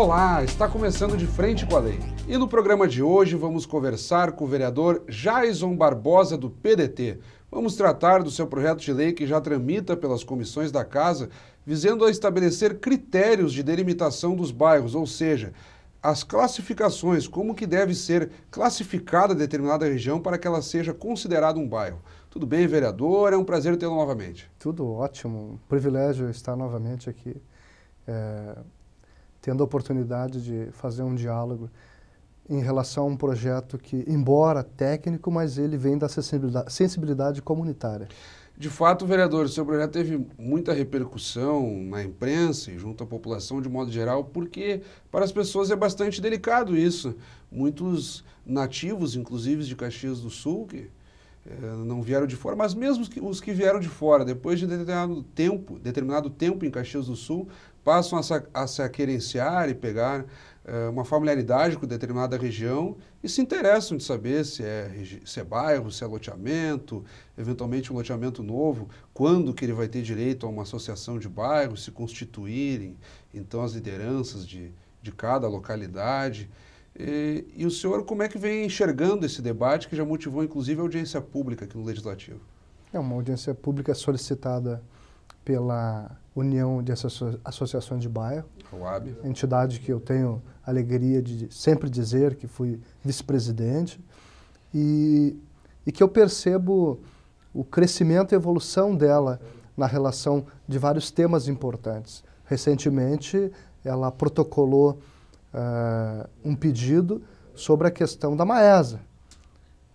Olá, está começando de frente com a lei. E no programa de hoje vamos conversar com o vereador Jaison Barbosa do PDT. Vamos tratar do seu projeto de lei que já tramita pelas comissões da casa, visando a estabelecer critérios de delimitação dos bairros, ou seja, as classificações, como que deve ser classificada determinada região para que ela seja considerada um bairro. Tudo bem, vereador? É um prazer tê-lo novamente. Tudo ótimo, um privilégio estar novamente aqui. É tendo a oportunidade de fazer um diálogo em relação a um projeto que, embora técnico, mas ele vem da sensibilidade, sensibilidade comunitária. De fato, vereador, o seu projeto teve muita repercussão na imprensa e junto à população de modo geral, porque para as pessoas é bastante delicado isso. Muitos nativos, inclusive de Caxias do Sul, que eh, não vieram de fora, mas mesmo os que, os que vieram de fora, depois de determinado tempo, determinado tempo em Caxias do Sul, passam a se, a se aquerenciar e pegar eh, uma familiaridade com determinada região e se interessam de saber se é, se é bairro, se é loteamento, eventualmente um loteamento novo, quando que ele vai ter direito a uma associação de bairros, se constituírem, então as lideranças de, de cada localidade. E, e, o senhor, como é que vem enxergando esse debate que já motivou inclusive a audiência pública aqui no Legislativo? É uma audiência pública solicitada pela União de Associações de Bairro, UAB. entidade que eu tenho alegria de sempre dizer que fui vice-presidente, e, e que eu percebo o crescimento e evolução dela na relação de vários temas importantes. Recentemente, ela protocolou uh, um pedido sobre a questão da Maesa.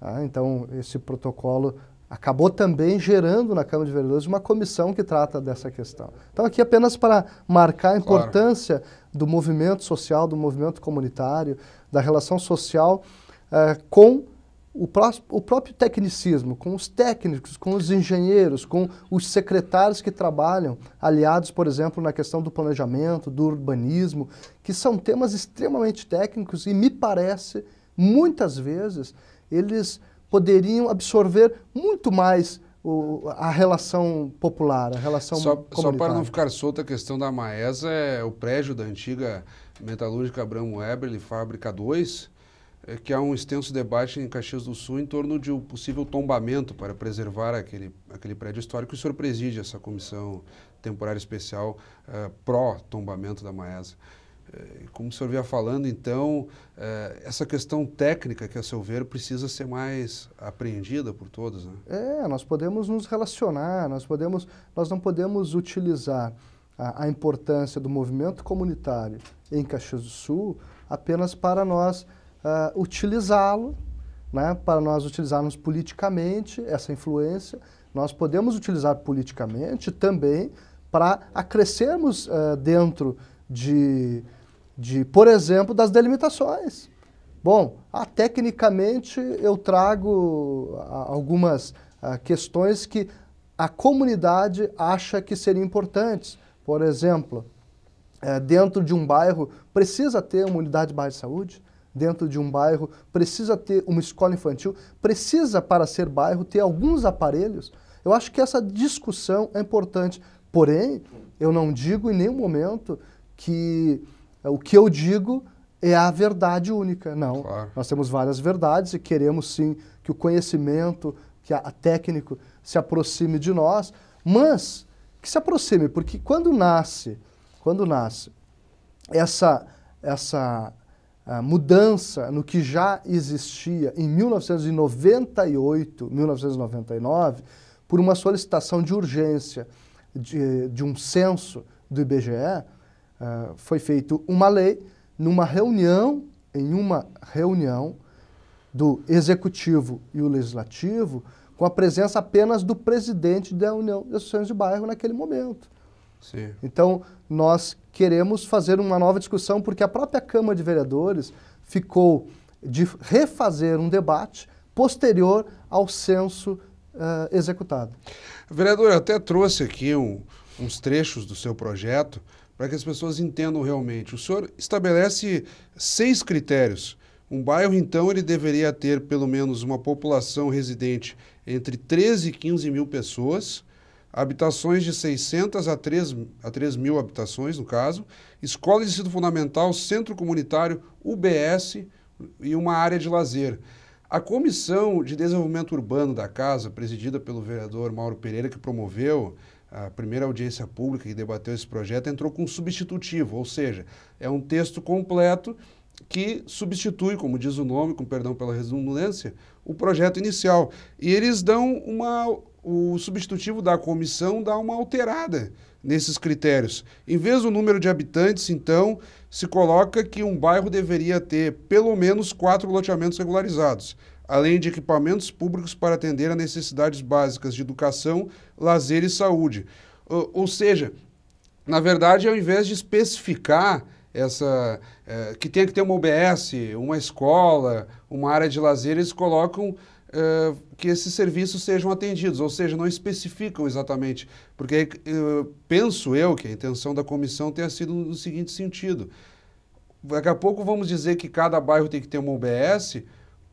Ah, então, esse protocolo acabou também gerando na Câmara de Vereadores uma comissão que trata dessa questão. Então, aqui apenas para marcar a importância claro. do movimento social, do movimento comunitário, da relação social eh, com o, pró o, próprio tecnicismo, com os técnicos, com os engenheiros, com os secretários que trabalham, aliados, por exemplo, na questão do planejamento, do urbanismo, que são temas extremamente técnicos e me parece, muitas vezes, eles poderiam absorver muito mais o, a relação popular, a relação só, comunitária. Só para não ficar solta a questão da Maesa, é o prédio da antiga metalúrgica Abraham Eberle, Fábrica 2, é que há um extenso debate em Caxias do Sul em torno de um possível tombamento para preservar aquele, aquele prédio histórico. o senhor preside essa comissão temporária especial é, pró-tombamento da Maesa. Eh, como o senhor vinha falando, então, eh, essa questão técnica, que a seu ver precisa ser mais apreendida por todos, né? É, nós podemos nos relacionar, nós, podemos, nós não podemos utilizar a, a importância do movimento comunitário em Caxias do Sul apenas para nós uh, utilizá-lo, né, para nós utilizarmos politicamente essa influência. Nós podemos utilizar politicamente também para acrescermos uh, dentro de de, por exemplo, das delimitações. Bom, ah, tecnicamente eu trago ah, algumas ah, questões que a comunidade acha que seriam importantes. Por exemplo, eh, dentro de um bairro precisa ter uma unidade de bairro de saúde, dentro de um bairro precisa ter uma escola infantil, precisa, para ser bairro, ter alguns aparelhos. Eu acho que essa discussão é importante. Porém, eu não digo em nenhum momento que é, o que eu digo é a verdade única. Não. Claro. Nós temos várias verdades e queremos sim que o conhecimento, que a, a técnico se aproxime de nós, mas que se aproxime, porque quando nasce, quando nasce essa essa mudança no que já existia em 1998, 1999, por uma solicitação de urgência de, de um censo do IBGE, ah, foi feita uma lei numa reunião, em uma reunião do executivo e o legislativo, com a presença apenas do presidente da União das Associações de Bairro naquele momento. Sim. Então, nós queremos fazer uma nova discussão, porque a própria Câmara de Vereadores ficou de refazer um debate posterior ao censo uh, executado. Vereador, eu até trouxe aqui um, uns trechos do seu projeto para que as pessoas entendam realmente. O senhor estabelece seis critérios. Um bairro, então, ele deveria ter pelo menos uma população residente entre 13 e 15 mil pessoas, habitações de 600 a 3, a 3 mil habitações, no caso, escola de ensino fundamental, centro comunitário, UBS e uma área de lazer. A Comissão de Desenvolvimento Urbano da Casa, presidida pelo vereador Mauro Pereira, que promoveu a primeira audiência pública que debateu esse projeto entrou com um substitutivo, ou seja, é um texto completo que substitui, como diz o nome, com perdão pela redundância, o projeto inicial. E eles dão uma. O substitutivo da comissão dá uma alterada nesses critérios. Em vez do número de habitantes, então, se coloca que um bairro deveria ter pelo menos quatro loteamentos regularizados além de equipamentos públicos para atender a necessidades básicas de educação, lazer e saúde. Ou, ou seja, na verdade, ao invés de especificar essa eh, que tem que ter uma OBS, uma escola, uma área de lazer, eles colocam eh, que esses serviços sejam atendidos, ou seja, não especificam exatamente, porque eh, penso eu que a intenção da comissão tenha sido no seguinte sentido: daqui a pouco vamos dizer que cada bairro tem que ter uma OBS,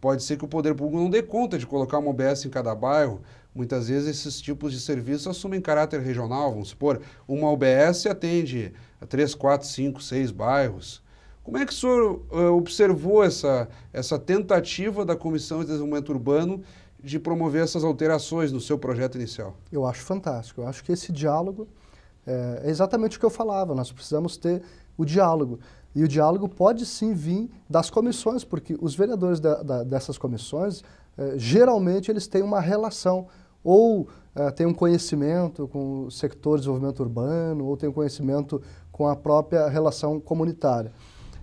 Pode ser que o poder público não dê conta de colocar uma OBs em cada bairro. Muitas vezes esses tipos de serviço assumem caráter regional, vamos supor. Uma OBs atende a três, quatro, cinco, seis bairros. Como é que o senhor uh, observou essa, essa tentativa da Comissão de Desenvolvimento Urbano de promover essas alterações no seu projeto inicial? Eu acho fantástico. Eu acho que esse diálogo eh, é exatamente o que eu falava. Nós precisamos ter o diálogo. E o diálogo pode sim vir das comissões, porque os vereadores da, da, dessas comissões, eh, geralmente eles têm uma relação, ou eh, têm um conhecimento com o setor de desenvolvimento urbano, ou têm um conhecimento com a própria relação comunitária.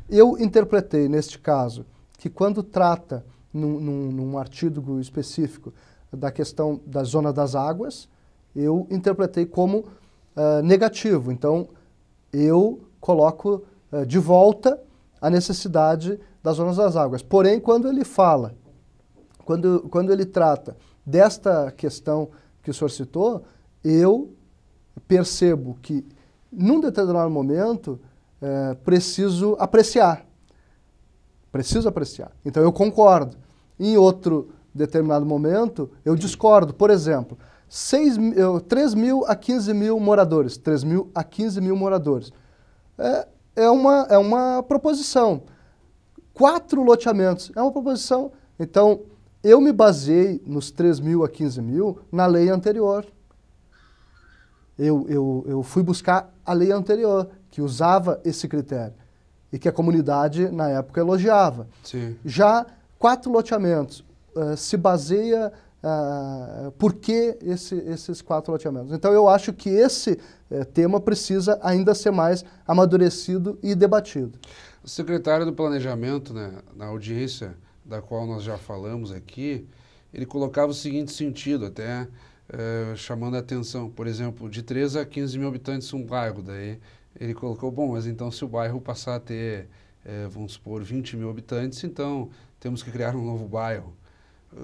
Eu interpretei, neste caso, que quando trata, num, num, num artigo específico, da questão da zona das águas, eu interpretei como uh, negativo. Então, eu coloco eh, de volta a necessidade das zonas das águas. Porém, quando ele fala, quando, quando ele trata desta questão que o senhor citou, eu percebo que, num determinado momento, eh, preciso apreciar. Preciso apreciar. Então, eu concordo. Em outro determinado momento, eu discordo. Por exemplo, 6, 3 eh, mil a 15 mil moradores, 3 mil a 15 mil moradores. É, é, uma, é uma proposição. Quatro loteamentos é uma proposição. Então, eu me baseei nos 3 mil a 15 mil na lei anterior. Eu, eu, eu fui buscar a lei anterior, que usava esse critério e que a comunidade, na época, elogiava. Sim. Já quatro loteamentos uh, se baseia ah, por que esse, esses quatro loteamentos. Então, eu acho que esse eh, tema precisa ainda ser mais amadurecido e debatido. O secretário do Planejamento, né, na audiência da qual nós já falamos aqui, ele colocava o seguinte sentido, até eh, chamando a atenção, por exemplo, de 3 a 15 mil habitantes um bairro, daí ele colocou, bom, mas então se o bairro passar a ter, eh, vamos supor, 20 mil habitantes, então temos que criar um novo bairro.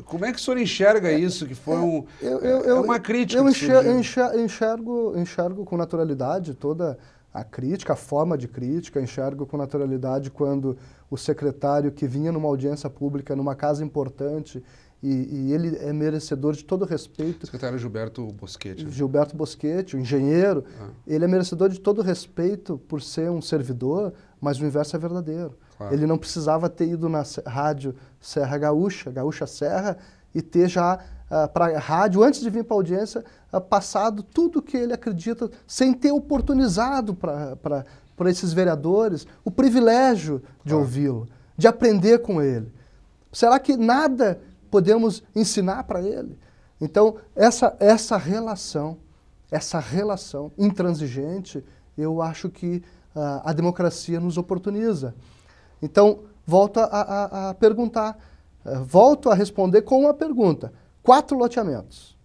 Como é que o senhor enxerga é, isso, que foi é, um, eu, eu, é uma crítica? Eu enxergo, enxergo, enxergo, com naturalidade toda a crítica, a forma de crítica, enxergo com naturalidade quando o secretário que vinha numa audiência pública, numa casa importante, e, e ele é merecedor de todo respeito. Secretário Gilberto Boschetti. Né? Gilberto Boschetti, o engenheiro, ah. ele é merecedor de todo respeito por ser um servidor, mas o inverso é verdadeiro. Claro. Ele não precisava ter ido na rádio Serra Gaúcha, Gaúcha Serra, e ter já uh, ah, para rádio, antes de vir para a audiência, uh, passado tudo que ele acredita, sem ter oportunizado para esses vereadores o privilégio de claro. ouvi-lo, de aprender com ele. Será que nada podemos ensinar para ele? Então, essa, essa relação, essa relação intransigente, eu acho que uh, a democracia nos oportuniza. Então, volto a, a, a perguntar, eh, volto a responder com uma pergunta. Quatro loteamentos.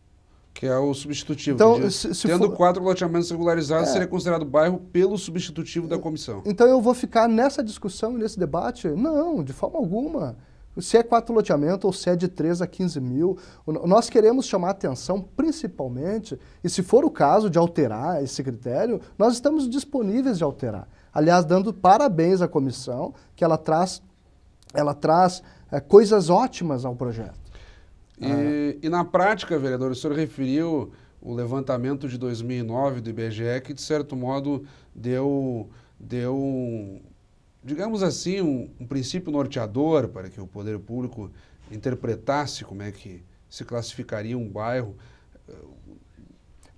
Que é o substitutivo. Então, se, se tendo for... quatro loteamentos regularizados, é. seria considerado bairro pelo substitutivo da eh, comissão. Então eu vou ficar nessa discussão, nesse debate? Não, de forma alguma. Se é quatro loteamentos ou se é de 3 a 15 mil, nós queremos chamar atenção principalmente, e se for o caso de alterar esse critério, nós estamos disponíveis de alterar. Aliás, dando parabéns à comissão, que ela traz, ela traz é, coisas ótimas ao projeto. E, e, na prática, vereador, o senhor referiu o levantamento de 2009 do IBGE, que de certo modo deu, deu digamos assim, um, um princípio norteador para que o poder público interpretasse como é que se classificaria um bairro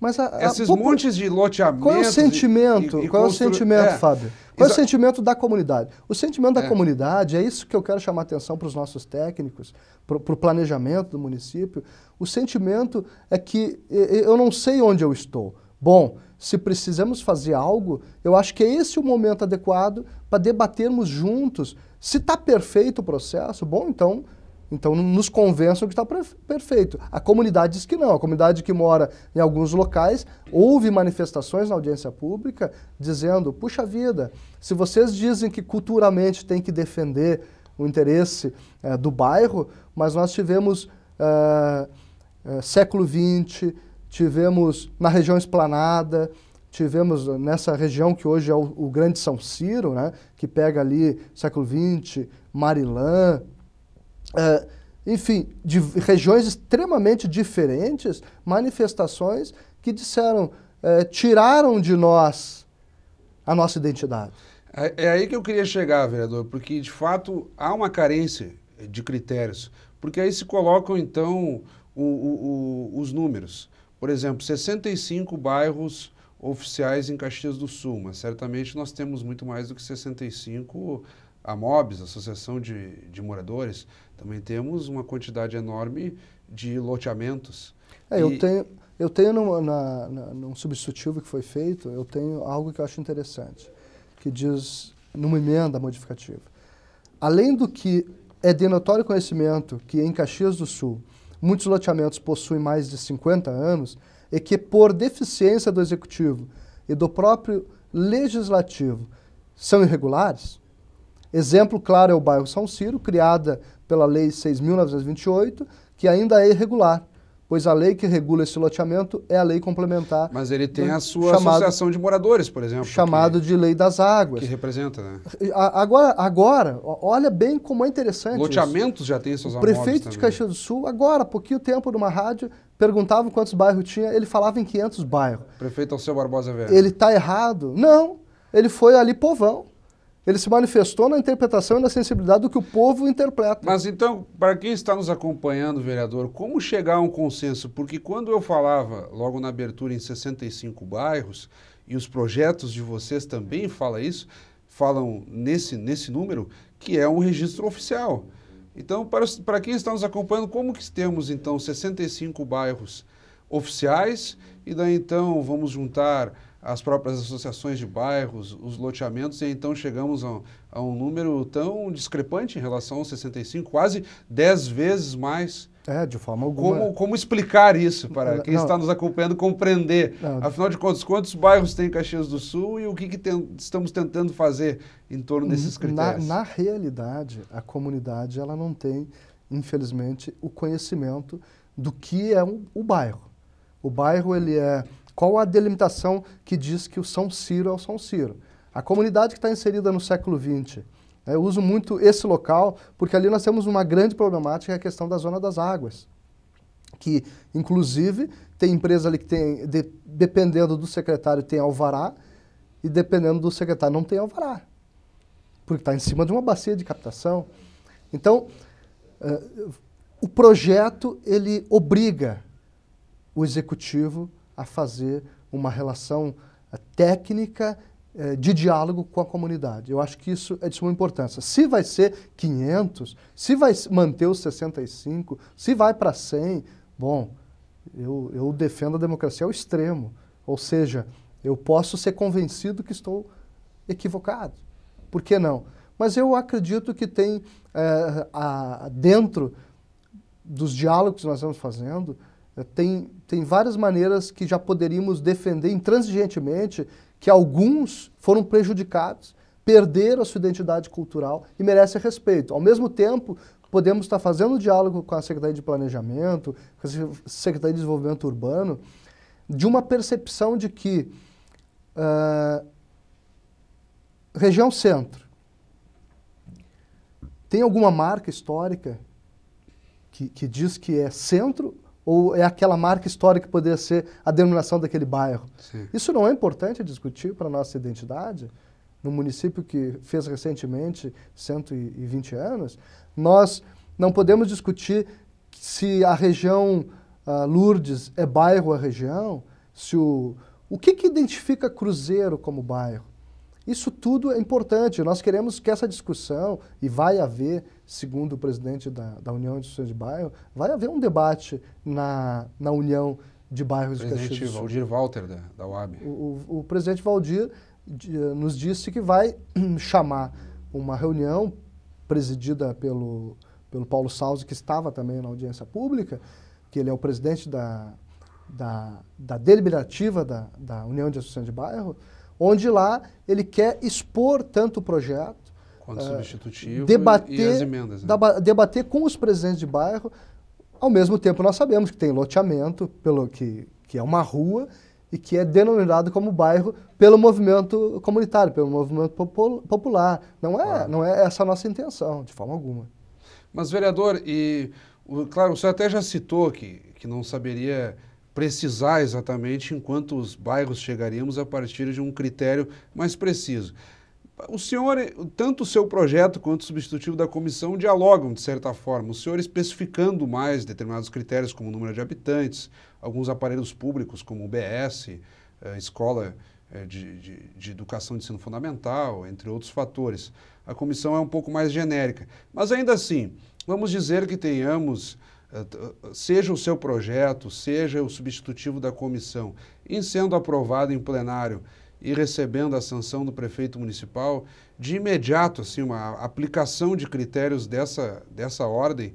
mas a, a Esses popul... montes de loteamentos... Qual é o sentimento, e, e qual constru... é o sentimento é, Fábio? Qual exa... é o sentimento da comunidade? O sentimento da é. comunidade, é isso que eu quero chamar atenção para os nossos técnicos, para o planejamento do município. O sentimento é que eu não sei onde eu estou. Bom, se precisamos fazer algo, eu acho que é esse o momento adequado para debatermos juntos. Se está perfeito o processo, bom, então então nos convençam que está perfeito. A comunidade diz que não. A comunidade que mora em alguns locais houve manifestações na audiência pública dizendo: puxa vida, se vocês dizem que culturalmente tem que defender o interesse é, do bairro, mas nós tivemos é, é, século XX, tivemos na região esplanada, tivemos nessa região que hoje é o, o Grande São Ciro, né, que pega ali século XX, Marilã, Uh, enfim, de regiões extremamente diferentes, manifestações que disseram, uh, tiraram de nós a nossa identidade. É, é aí que eu queria chegar, vereador, porque de fato há uma carência de critérios, porque aí se colocam então o, o, o, os números. Por exemplo, 65 bairros oficiais em Caxias do Sul, mas certamente nós temos muito mais do que 65 a MOBS, Associação de, de Moradores, também temos uma quantidade enorme de loteamentos. É, e... eu tenho, eu tenho numa, na, na, num substitutivo que foi feito, eu tenho algo que eu acho interessante, que diz, numa emenda modificativa, além do que é de notório conhecimento que em Caxias do Sul muitos loteamentos possuem mais de 50 anos, e é que por deficiência do Executivo e do próprio Legislativo são irregulares, Exemplo claro é o bairro São Ciro, criada pela Lei 6.928, que ainda é irregular, pois a lei que regula esse loteamento é a lei complementar. Mas ele tem do, a sua chamado, associação de moradores, por exemplo. Chamado que, de lei das águas. Que representa, né? Agora, agora olha bem como é interessante. Loteamentos isso. já tem seus amores. Prefeito de Caxias do Sul, agora, pouquinho tempo, numa rádio, perguntava quantos bairros tinha, ele falava em 500 bairros. Prefeito Alceu Barbosa Velho. Ele está errado? Não. Ele foi ali povão. Ele se manifestou na interpretação e na sensibilidade do que o povo interpreta. Mas então, para quem está nos acompanhando, vereador, como chegar a um consenso? Porque quando eu falava logo na abertura em 65 bairros, e os projetos de vocês também fala isso, falam nesse, nesse número, que é um registro oficial. Então, para, para quem está nos acompanhando, como que temos então 65 bairros oficiais, e daí então vamos juntar as próprias associações de bairros, os loteamentos, e então chegamos a, a um número tão discrepante em relação aos 65, quase 10 vezes mais. É, de forma alguma. Como, como explicar isso para quem não, está nos acompanhando compreender? Não, Afinal de contas, quantos bairros tem Caxias do Sul e o que, que tem, estamos tentando fazer em torno desses critérios? Na, na realidade, a comunidade ela não tem, infelizmente, o conhecimento do que é um, o bairro. O bairro ele é qual a delimitação que diz que o São Ciro é o São Ciro? A comunidade que está inserida no século XX. Né? Eu uso muito esse local porque ali nós temos uma grande problemática, que é a questão da zona das águas, que, inclusive, tem empresa ali que tem, de, dependendo do secretário, tem alvará, e dependendo do secretário, não tem alvará, porque está em cima de uma bacia de captação. Então, uh, o projeto, ele obriga o executivo a fazer uma relação eh, técnica eh, de diálogo com a comunidade. Eu acho que isso é de suma importância. Se vai ser 500, se vai manter os 65, se vai para 100, bom, eu, eu defendo a democracia ao extremo. Ou seja, eu posso ser convencido que estou equivocado. Por que não? Mas eu acredito que tem eh, a, dentro dos diálogos que nós estamos fazendo, tem tem várias maneiras que já poderíamos defender intransigentemente que alguns foram prejudicados, perderam a sua identidade cultural e merecem respeito. Ao mesmo tempo, podemos estar fazendo diálogo com a Secretaria de Planejamento, com a Secretaria de Desenvolvimento Urbano, de uma percepção de que uh, região centro tem alguma marca histórica que, que diz que é centro ou é aquela marca histórica que poderia ser a denominação daquele bairro. Sim. Isso não é importante discutir para a nossa identidade? No município que fez recentemente 120 anos, nós não podemos discutir se a região uh, Lourdes é bairro ou região, se o, o que, que identifica Cruzeiro como bairro. Isso tudo é importante. Nós queremos que essa discussão, e vai haver, segundo o presidente da, da União de Associações de Bairro, vai haver um debate na, na União de Bairros de Caxias O presidente Valdir Walter, da, da UAB. O, o, o presidente Valdir eh, nos disse que vai chamar uma reunião presidida pelo, pelo Paulo Salles, que estava também na audiência pública, que ele é o presidente da, da, da deliberativa da, da União de Associações de Bairro, onde lá ele quer expor tanto o projeto Quanto é, substitutivo debater, e as emendas. Né? debater com os presidentes de bairro. Ao mesmo tempo, nós sabemos que tem loteamento, pelo que, que é uma rua, e que é denominado como bairro pelo movimento comunitário, pelo movimento popul popular. Não é, claro. não é essa a nossa intenção, de forma alguma. Mas, vereador, e o, claro, o senhor até já citou que, que não saberia precisar exatamente em quantos bairros chegaríamos a partir de um critério mais preciso o senhor, tanto o seu projeto quanto o substitutivo da comissão dialogam, de certa forma, o senhor especificando mais determinados critérios, como o número de habitantes, alguns aparelhos públicos, como o BS, eh, escola eh, de, de, de educação de ensino fundamental, entre outros fatores. A comissão é um pouco mais genérica. Mas ainda assim, vamos dizer que tenhamos eh, seja o seu projeto, seja o substitutivo da comissão, em sendo aprovado em plenário, e recebendo a sanção do prefeito municipal, de imediato, assim, uma aplicação de critérios dessa, dessa ordem.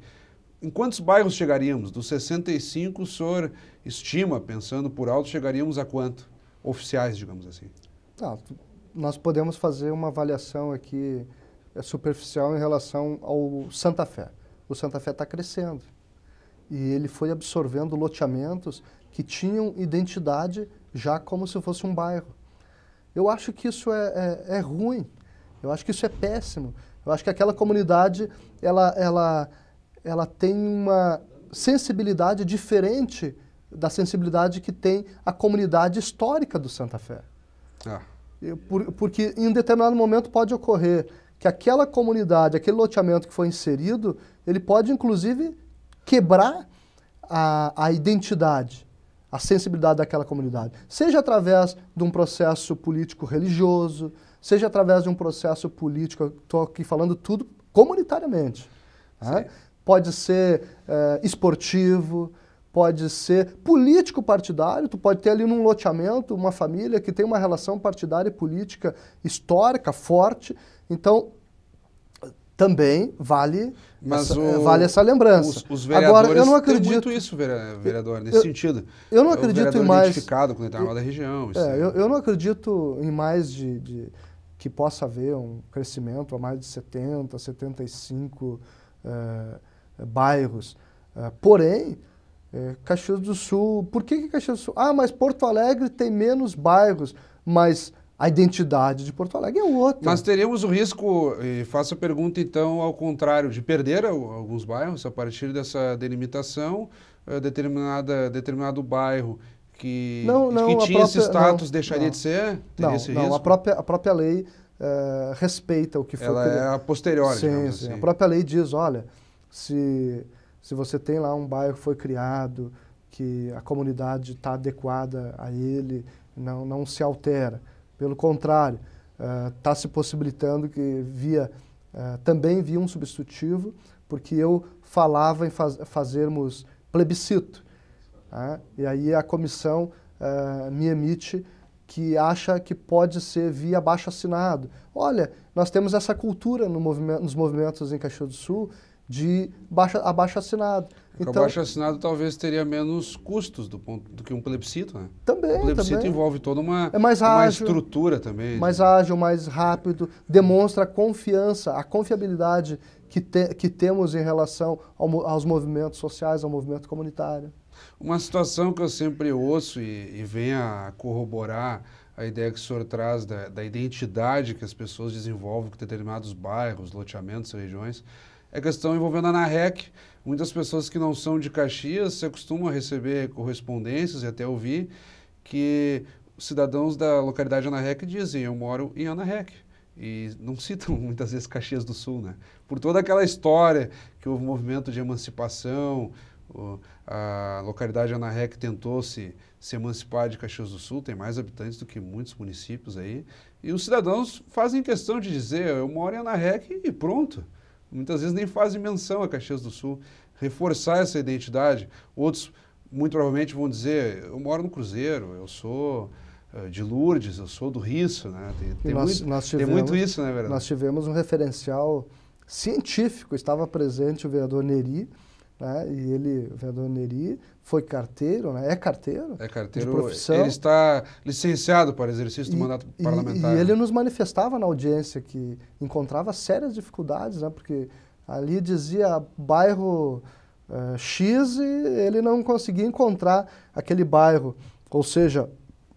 Em quantos bairros chegaríamos? Dos 65, o senhor estima, pensando por alto, chegaríamos a quanto? Oficiais, digamos assim. Tá, nós podemos fazer uma avaliação aqui é, superficial em relação ao Santa Fé. O Santa Fé está crescendo e ele foi absorvendo loteamentos que tinham identidade já como se fosse um bairro. Eu acho que isso é, é, é ruim, eu acho que isso é péssimo, eu acho que aquela comunidade ela, ela, ela tem uma sensibilidade diferente da sensibilidade que tem a comunidade histórica do Santa Fé. Ah. Por, porque em determinado momento pode ocorrer que aquela comunidade, aquele loteamento que foi inserido, ele pode inclusive quebrar a, a identidade a sensibilidade daquela comunidade, seja através de um processo político religioso, seja através de um processo político, estou aqui falando tudo comunitariamente. Né? Pode ser é, esportivo, pode ser político partidário, tu pode ter ali num loteamento uma família que tem uma relação partidária e política histórica forte. Então, também vale, Mas essa, o, vale essa lembrança. Os, os vereadores Agora, eu não acredito muito isso, vereador, nesse eu, sentido. Eu não acredito é em mais identificado com determinada da região. É, eu, eu, não acredito em mais de, de, que possa haver um crescimento a mais de 70, 75 é, bairros. É, porém, é, Caxias do Sul, por que, que Caxias do Sul? Ah, mas Porto Alegre tem menos bairros, mas a identidade de Porto Alegre é outra. Mas teremos o risco, e faço a pergunta então ao contrário, de perder alguns bairros a partir dessa delimitação, eh, determinada, determinado bairro que, não, não, que tinha própria, esse status não, deixaria de ser? não, esse não, A, própria, a própria lei é, respeita o que foi... Ela que... é a posterior. Sim, sim. Assim. A própria lei diz, olha, se, se você tem lá um bairro que foi criado, que a comunidade está adequada a ele, não, não se altera pelo contrário, está eh, se possibilitando que via, eh, também via um substitutivo, porque eu falava em fazermos plebiscito, né? e aí a comissão eh, me emite que acha que pode ser via baixo assinado olha, nós temos essa cultura no movimento nos movimentos em Caxias do Sul de baixa, abaixo assinado. Então, o abaixo assinado talvez teria menos custos do, ponto, do que um plebiscito, né? Também. O plebiscito também. envolve toda uma, é mais ágil, estrutura também. Né? Mais né? ágil, mais rápido, demonstra a confiança, a confiabilidade que, te, que temos em relação ao, aos movimentos sociais, ao movimento comunitário. Uma situação que eu sempre ouço e, e vem a corroborar a ideia que o senhor traz da, da identidade que as pessoas desenvolvem com determinados bairros, loteamentos, regiões é questão envolvendo a NAREC. Muitas pessoas que não são de Caxias se acostumam a receber correspondências e até ouvir que cidadãos da localidade ANAREC dizem, eu moro em ANAREC. E não citam muitas vezes Caxias do Sul, né? Por toda aquela história que houve movimento de emancipação, a localidade ANAREC tentou se, se emancipar de Caxias do Sul, tem mais habitantes do que muitos municípios aí. E os cidadãos fazem questão de dizer, eu moro em ANAREC e pronto muitas vezes nem fazem menção a Caxias do Sul, reforçar essa identidade. Outros, muito provavelmente, vão dizer: eu moro no Cruzeiro, eu sou eh, de Lourdes, eu sou do Riço, né? Tem, tem nós, muito, nós tivemos, tem muito isso, né, verdade Nós tivemos um referencial científico, estava presente o vereador Neri, né, e ele, o vereador Neri, foi carteiro, né, é carteiro. É carteiro, de profissão. ele está licenciado para exercício do e, mandato parlamentar. E, ele nos manifestava na audiência que encontrava sérias dificuldades, né, porque ali dizia bairro uh, X e ele não conseguia encontrar aquele bairro. Ou seja,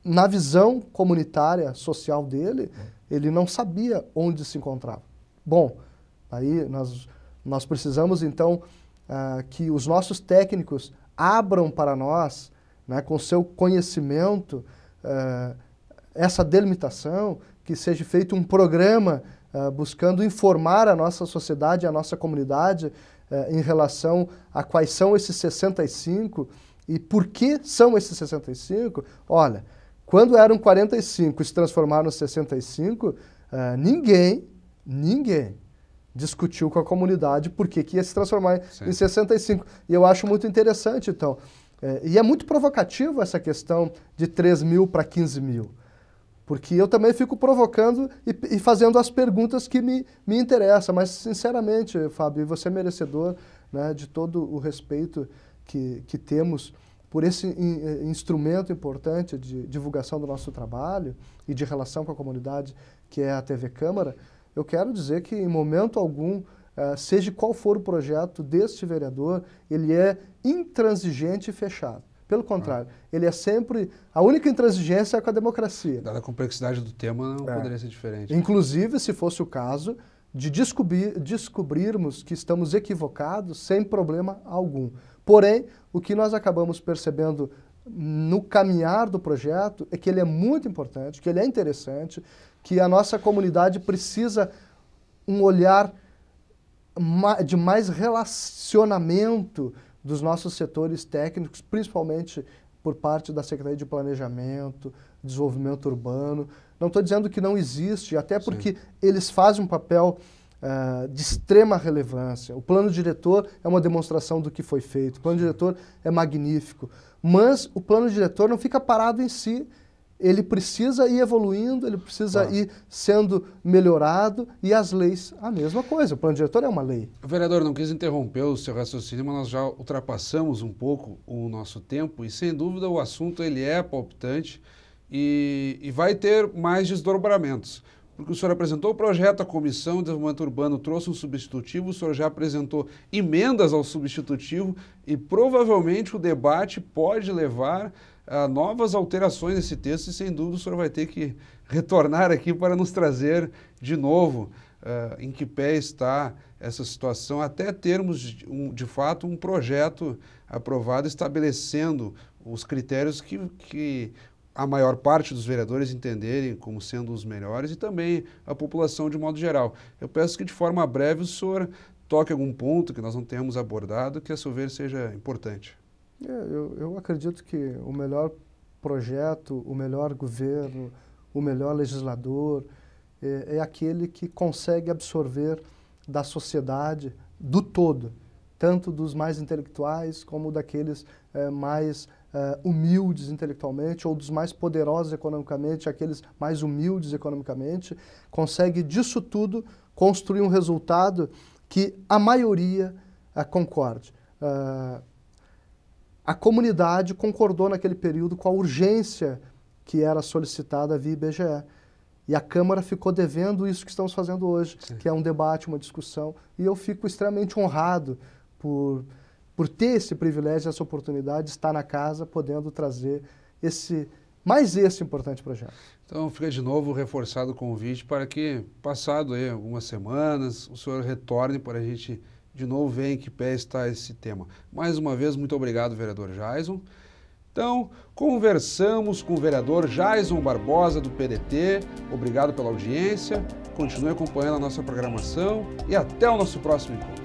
na visão comunitária, social dele, ele não sabia onde se encontrava. Bom, aí nós, nós precisamos então ah, que os nossos técnicos abram para nós, né, com seu conhecimento, ah, essa delimitação, que seja feito um programa ah, buscando informar a nossa sociedade, a nossa comunidade, em relação a quais são esses 65 e por que são esses 65. Olha, quando eram 45 e se transformaram em 65, ninguém, ninguém discutiu com a comunidade por que ia se transformar Sim. em 65. E eu acho muito interessante, então. É, e é muito provocativo essa questão de 3 mil para 15 mil. Porque eu também fico provocando e, e, fazendo as perguntas que me, me interessam. Mas, sinceramente, Fábio, você é merecedor né, de todo o respeito que, que temos por esse in, eh, instrumento importante de divulgação do nosso trabalho e de relação com a comunidade, que é a TV Câmara eu quero dizer que em momento algum, eh, seja qual for o projeto deste vereador, ele é intransigente e fechado, pelo contrário, ah. ele é sempre, a única intransigência é com a democracia. Dada a complexidade do tema, não é. poderia ser diferente. Inclusive, se fosse o caso, de descobrir descobrirmos que estamos equivocados sem problema algum. Porém, o que nós acabamos percebendo no caminhar do projeto é que ele é muito importante, que ele é interessante, que a nossa comunidade precisa um olhar de mais relacionamento dos nossos setores técnicos, principalmente por parte da Secretaria de Planejamento, Desenvolvimento Urbano. Não estou dizendo que não existe, até porque Sim. eles fazem um papel uh, de extrema relevância. O plano diretor é uma demonstração do que foi feito, o plano diretor é magnífico mas o plano diretor não fica parado em si. Ele precisa ir evoluindo, ele precisa tá. ir sendo melhorado e as leis, a mesma coisa. O plano diretor é uma lei. Vereador, não quis interromper o seu raciocínio, mas nós já ultrapassamos um pouco o nosso tempo e, sem dúvida, o assunto ele é palpitante e, e vai ter mais desdobramentos. Porque o senhor apresentou o projeto, a Comissão de Desenvolvimento Urbano trouxe um substitutivo, o senhor já apresentou emendas ao substitutivo e provavelmente o debate pode levar a novas alterações nesse texto e sem dúvida o senhor vai ter que retornar aqui para nos trazer de novo uh, em que pé está essa situação, até termos de, um, de fato um projeto aprovado estabelecendo os critérios que, que a maior parte dos vereadores entenderem como sendo os melhores e também a população de modo geral. Eu peço que de forma breve o senhor toque algum ponto que nós não tenhamos abordado que, a seu ver, seja importante. É, eu, eu acredito que o melhor projeto, o melhor governo, o melhor legislador é, é aquele que consegue absorver da sociedade do todo, tanto dos mais intelectuais como daqueles é, mais uh, humildes intelectualmente ou dos mais poderosos economicamente, aqueles mais humildes economicamente, consegue disso tudo construir um resultado que a maioria uh, concorde. Uh, a comunidade concordou naquele período com a urgência que era solicitada via IBGE. E a Câmara ficou devendo isso que estamos fazendo hoje, Sim. que é um debate, uma discussão. E eu fico extremamente honrado por por ter esse privilégio, essa oportunidade de estar na casa, podendo trazer esse mais esse importante projeto. Então, fica de novo reforçado o convite para que, passado aí algumas semanas, o senhor retorne para a gente de novo ver em que pé está esse tema. Mais uma vez, muito obrigado, vereador Jaison. Então, conversamos com o vereador Jaison Barbosa, do PDT. Obrigado pela audiência. Continue acompanhando a nossa programação e até o nosso próximo encontro.